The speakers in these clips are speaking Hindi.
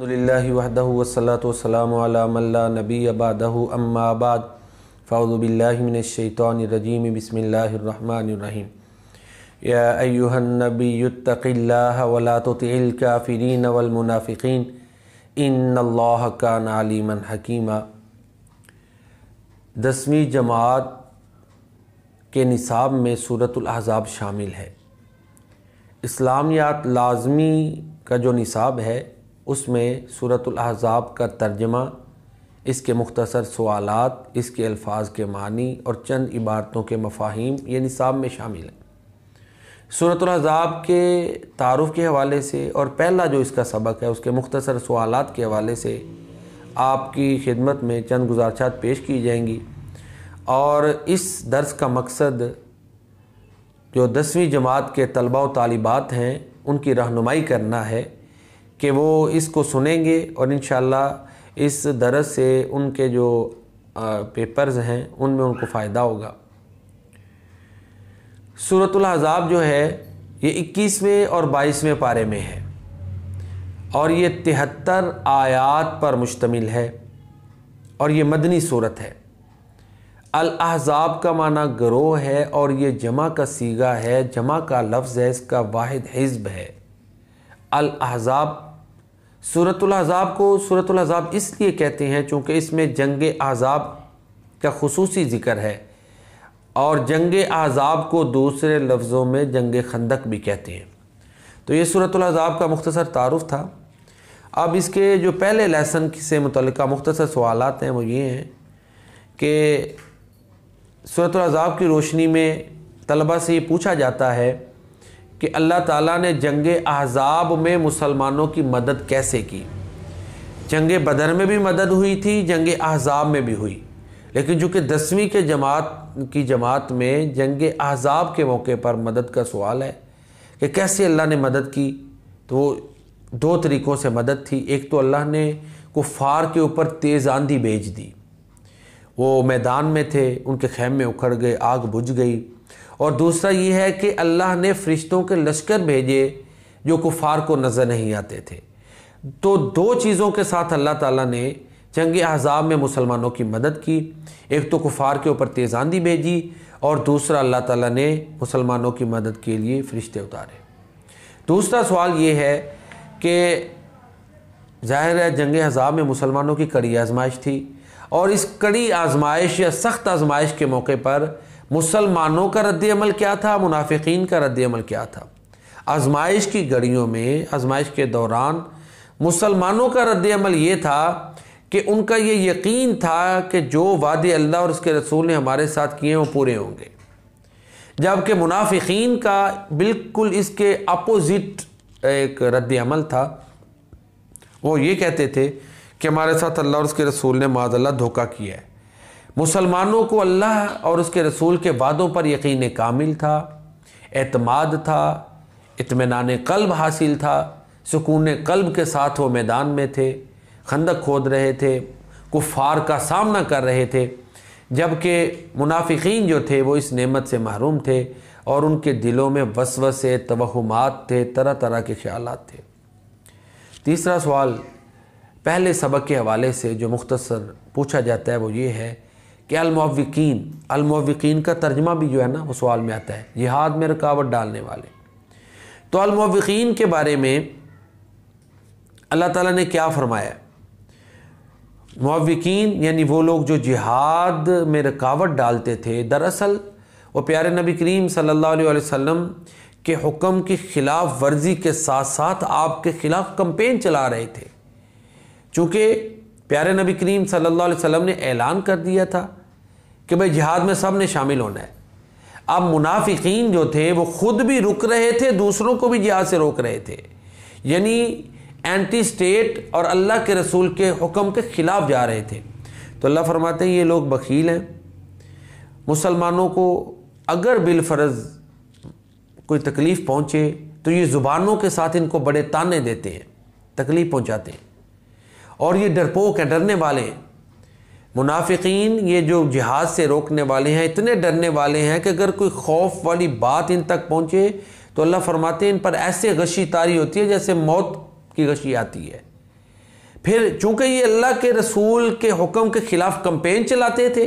वहदसलातमला नबी अबादह अम्माबाद फ़ाउज़बिल्लिमिनशैतरजीम बसमीम याबीतकाफ़रीन वलमुनाफ़िकीन इन अल्लाह का नालीमन हकीमा दसवीं जमात के निसाब में सूरतलहज़ाब शामिल है इस्लामियात लाजमी का जो निसाब है उसमें सूरत अहज़ाब का तर्जमा इसके मुख्तसर सवालत इसके अल्फाज के मानी और चंद इबारतों के मफाहिम ये निसाब में शामिल हैं सूरत अहज़ाब के तारफ़ के हवाले से और पहला जो इसका सबक है उसके मुख्तसर सवालत के हवाले से आपकी खिदमत में चंद गुजारशात पेश की जाएंगी और इस दर्स का मकसद जो दसवीं जमात के तलबा व तालिबात हैं उनकी रहनुमाई करना है कि वो इसको सुनेंगे और इन इस दरस से उनके जो पेपर्स हैं उनमें उनको फ़ायदा होगा सूरतुल अजाब जो है ये 21वें और 22वें पारे में है और ये तिहत्तर आयात पर मुश्तमिल है और ये मदनी सूरत है अलहज़ाब का माना ग्रोह है और ये जमा का सीगा है जमा का लफ्ज़ है इसका वाद हिजब है अलहज़ाब सूरत अहज़ाब को सूरत अहज़ाब इसलिए कहते हैं चूँकि इसमें जंग अहज़ाब का खसूस ज़िक्र है और जंग आजाब को दूसरे लफ्ज़ों में जंग खंदक भी कहते हैं तो ये सूरत अहज़ाब का मुख्तसर तारफ़ था अब इसके जो पहले लेसन से मुतल मुख्तसर सवाल हैं वो ये हैं कि सूरत अज़ाब की रोशनी में तलबा से ये पूछा जाता है कि अल्लाह ताला ने जंग अहजाब में मुसलमानों की मदद कैसे की जंग बदर में भी मदद हुई थी जंग अहजाब में भी हुई लेकिन चूँकि दसवीं के जमात की जमात में जंग अहजाब के मौके पर मदद का सवाल है कि कैसे अल्लाह ने मदद की तो वो दो तरीक़ों से मदद थी एक तो अल्लाह ने कुफ़ार के ऊपर तेज़ आंधी भेज दी वो मैदान में थे उनके खेम में उखड़ गए आग बुझ गई और दूसरा ये है कि अल्लाह ने फरिश्तों के लश्कर भेजे जो कुफार को नज़र नहीं आते थे तो दो चीज़ों के साथ अल्लाह ताला ने जंग अहजाब में मुसलमानों की मदद की एक तो कुफार के ऊपर तेज़ तेज़ांदी भेजी और दूसरा अल्लाह ताला ने मुसलमानों की मदद के लिए फ़रिश्ते उतारे दूसरा सवाल ये है कि जाहिर है जंग हज़ाब में मुसलमानों की कड़ी आजमाइश थी और इस कड़ी आजमाइश या सख्त आजमाइश के मौके पर मुसलमानों का रद्द अमल क्या था मुनाफिकीन का रद्द अमल क्या था आजमाइश की घड़ियों में आजमाइश के दौरान मुसलमानों का रद्द अमल ये था कि उनका ये यकीन था कि जो वादे अल्लाह और उसके रसूल ने हमारे साथ किए हैं वो पूरे होंगे जबकि मुनाफिकीन का बिल्कुल इसके अपोज़िट एक रद्द अमल था वो ये कहते थे कि हमारे साथ अल्लाह और उसके रसूल ने माजल्ला धोखा किया है मुसलमानों को अल्लाह और उसके रसूल के वादों पर यकीन कामिल था एतमाद था इतमान कल्ब हासिल था सुकून कल्ब के साथ वो मैदान में थे खंदक खोद रहे थे कुफ़ार का सामना कर रहे थे जबकि मुनाफिकीन जो थे वो इस नेमत से महरूम थे और उनके दिलों में वसवसे तोहमात थे तरह तरह के ख्याल थे तीसरा सवाल पहले सबक के हवाले से जो मुख्तसर पूछा जाता है वो ये है कि अलमविकीन अलमविकीन का तर्जमा भी जो है ना वो सवाल में आता है जिहाद में रुकावट डालने वाले तो अलमविकीन के बारे में अल्लाह ताला ने क्या फरमाया मविकीन यानी वो लोग जो जिहाद में रुकावट डालते थे दरअसल वो प्यारे नबी करीम सल्लल्लाहु अलैहि वसल्लम के हुक्म की ख़िलाफ़ वर्जी के साथ साथ आपके ख़िलाफ़ कंपेन चला रहे थे चूँकि प्यारे नबी करीम सल्लल्लाहु अलैहि वसल्लम ने ऐलान कर दिया था कि भाई जिहाद में सब ने शामिल होना है अब मुनाफिकीन जो थे वो खुद भी रुक रहे थे दूसरों को भी जिहाद से रोक रहे थे यानी एंटी स्टेट और अल्लाह के रसूल के हुक्म के ख़िलाफ़ जा रहे थे तो अल्लाह फरमाते हैं ये लोग बकील हैं मुसलमानों को अगर बिलफर्ज कोई तकलीफ़ पहुँचे तो ये ज़ुबानों के साथ इनको बड़े ताने देते हैं तकलीफ़ पहुँचाते हैं और ये डरपोक हैं डरने वाले हैं मुनाफिकीन ये जो जिहाद से रोकने वाले हैं इतने डरने वाले हैं कि अगर कोई खौफ वाली बात इन तक पहुँचे तो अल्लाह फरमाते हैं इन पर ऐसे गशी तारी होती है जैसे मौत की गशी आती है फिर चूंकि ये अल्लाह के रसूल के हुक्म के ख़िलाफ़ कंपेन चलाते थे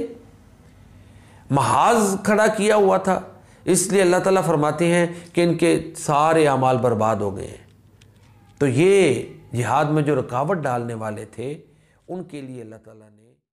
महाज खड़ा किया हुआ था इसलिए अल्लाह ताला फरमाते हैं कि इनके सारे अमाल बर्बाद हो गए हैं तो ये जिहाद में जो रुकावट डालने वाले थे उनके लिए अल्लाह ताला ने